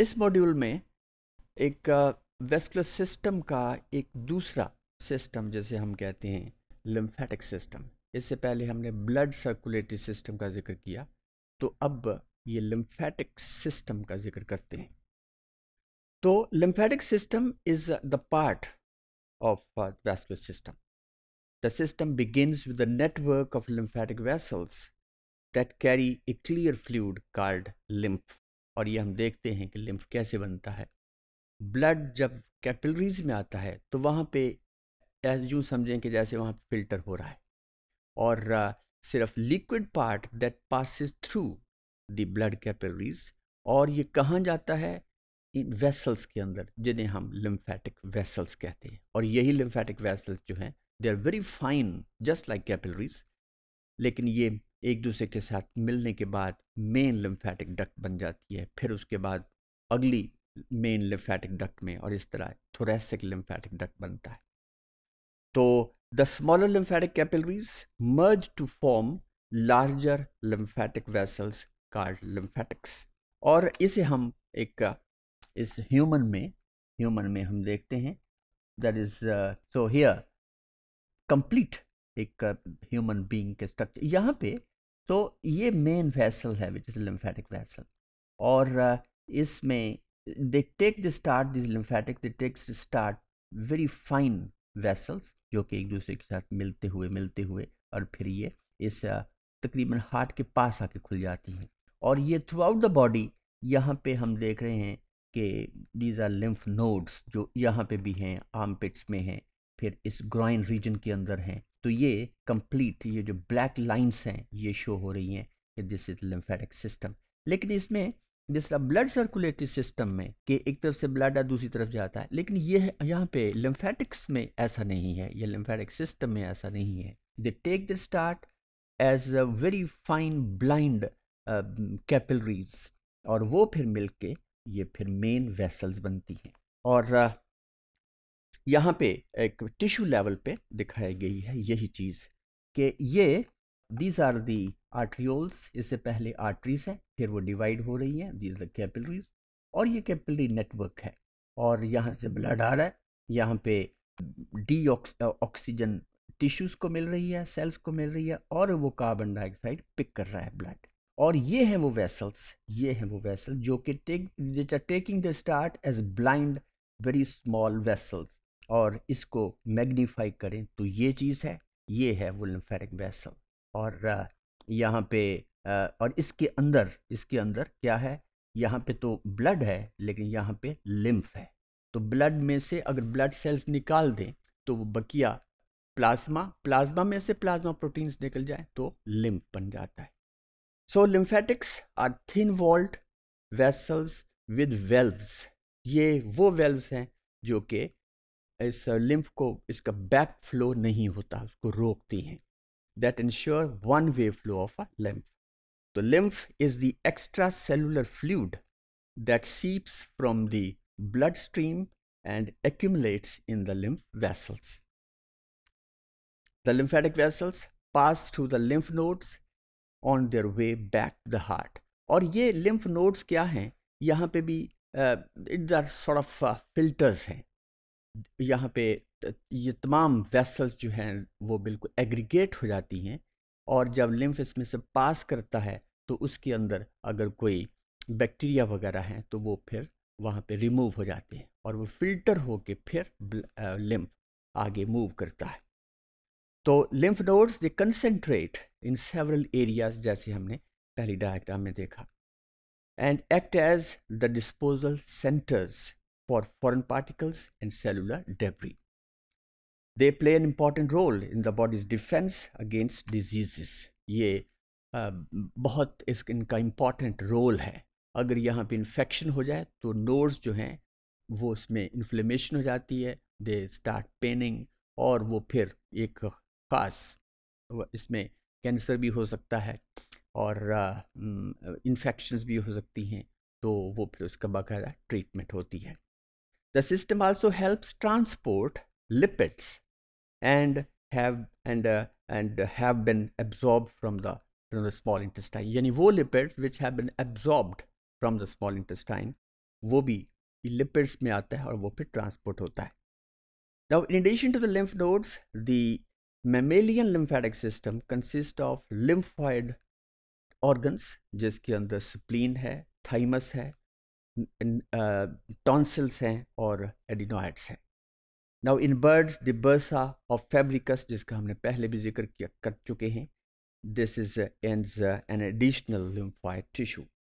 इस मॉड्यूल में एक वेस्कुलर सिस्टम का एक दूसरा सिस्टम जैसे हम कहते हैं लिम्फेटिक सिस्टम इससे पहले हमने ब्लड सर्कुलेटरी सिस्टम का जिक्र किया तो अब ये लिम्फेटिक सिस्टम का जिक्र करते हैं तो lymphatic system is the part of vascular system the system begins with the network of lymphatic vessels that carry a clear fluid called lymph और ये हम देखते हैं कि लिम्फ कैसे बनता है ब्लड जब कैपिलरीज में आता है तो वहाँ पे यूँ समझें कि जैसे वहाँ फिल्टर हो रहा है और सिर्फ liquid part that passes through the blood capillaries और ये कहाँ जाता है इन वेसल्स के अंदर जिन्हें हम लिम्फेटिक वेसल्स कहते हैं और यही लिम्फेटिक वेसल्स जो हैं they are very fine just like capillaries लेकिन ये एक दूसरे के साथ मिलने के बाद मेन लिम्फैटिक डक्ट बन जाती है फिर उसके बाद अगली मेन लिम्फैटिक डक्ट में और इस तरह थोरेसिक लिम्फैटिक डक्ट बनता है तो the smaller lymphatic capillaries merge to form larger lymphatic vessels called lymphatics और इसे हम एक इस ह्यूमन में ह्यूमन में हम देखते हैं that is so here complete एक ह्यूमन बीइंग के स्ट्रक्चर यहाँ पे तो ये मेन वैसल है विच इज़ लिम्फेटिक वैसल और uh, इसमें they take the start this lymphatic they takes start very fine vessels जो कि एक दूसरे के साथ मिलते हुए मिलते हुए और फिर ये इस uh, तकरीबन हार्ट के पास आके खुल जाती हैं और ये थ्रू आउट द बॉडी यहाँ पे हम देख रहे हैं कि दीज आर लिम्फ नोड्स जो यहाँ पे भी हैं आर्म पिट्स में हैं फिर इस ग्राइन रीजन के अंदर हैं तो ये कंप्लीट ये जो ब्लैक लाइंस हैं ये शो हो रही हैं कि दिस इज लिम्फेटिक सिस्टम लेकिन इसमें जिस ब्लड सर्कुलेटरी सिस्टम में कि एक तरफ से ब्लड आ दूसरी तरफ जाता है लेकिन ये यहाँ पे लिम्फेटिक्स में ऐसा नहीं है यह लिम्फेटिक सिस्टम में ऐसा नहीं है they take the start as a very fine blind capillaries और वो फिर मिल के ये फिर मेन वेसल्स बनती हैं और uh, यहाँ पे एक टिश्यू लेवल पे दिखाई गई है यही चीज़ कि ये दीज आर दी आर्ट्रियोल्स इससे पहले आर्टरीज है फिर वो डिवाइड हो रही है दीज आर कैपिलरीज और ये कैपिलरी नेटवर्क है और यहाँ से ब्लड आ रहा है यहाँ पे डी ऑक्सीजन टिश्यूज़ को मिल रही है सेल्स को मिल रही है और वो कार्बन डाइऑक्साइड पिक कर रहा है ब्लड और ये हैं वो वेसल्स ये हैं वो वेसल जो कि take taking the start as blind very small vessels और इसको मैग्नीफाई करें तो ये चीज़ है ये है वो लिम्फेटिक वेसल और यहाँ पे और इसके अंदर इसके अंदर क्या है यहाँ पे तो ब्लड है लेकिन यहाँ पे लिम्फ है तो ब्लड में से अगर ब्लड सेल्स निकाल दें तो वो बकिया प्लाज्मा प्लाज्मा में से प्लाज्मा प्रोटीन्स निकल जाए तो लिम्फ बन जाता है so lymphatics are thin walled vessels with valves ये वो वेल्व्स हैं जो कि इस लिम्फ को इसका बैक फ्लो नहीं होता उसको रोकती हैं that ensure one way flow of a lymph तो lymph is the extra cellular fluid that seeps from the blood stream and accumulates in the lymph vessels the lymphatic vessels pass through the lymph nodes on their way back the heart और ये lymph nodes क्या हैं यहाँ पे भी it's are sort of filters हैं यहाँ पे ये तमाम वेसल्स जो हैं वो बिल्कुल एग्रीगेट हो जाती हैं और जब लिम्फ इसमें से पास करता है तो उसके अंदर अगर कोई बैक्टीरिया वगैरह हैं तो वो फिर वहाँ पे रिमूव हो जाते हैं और वो फिल्टर होके फिर लिम्फ आगे मूव करता है तो lymph nodes they concentrate in several areas जैसे हमने पहली डायग्राम में देखा and act as the disposal centres for foreign particles and cellular debris. They play an important role in the body's defense against diseases. ये बहुत इस इनका important role है अगर यहाँ पे infection हो जाए तो nodes जो हैं वो उसमें inflammation हो जाती है they start paining और वो फिर एक ख़ास इसमें कैंसर भी हो सकता है और इन्फेक्शंस भी हो सकती हैं तो वो फिर उसका बाकायदा ट्रीटमेंट होती है The system also helps transport lipids and have and uh, and have been absorbed from the from the small intestine. यानी वो lipids which have been absorbed from the small intestine वो भी lipids में आता है और वो फिर transport होता है. Now in addition to the lymph nodes, the mammalian lymphatic system consists of lymphoid organs जिसके अंदर spleen है, thymus है, टॉन्सल्स हैं और एडिनोइड्स हैं now in birds the bursa of Fabricius जिसका हमने पहले भी जिक्र किया कर चुके हैं this is and an additional lymphoid tissue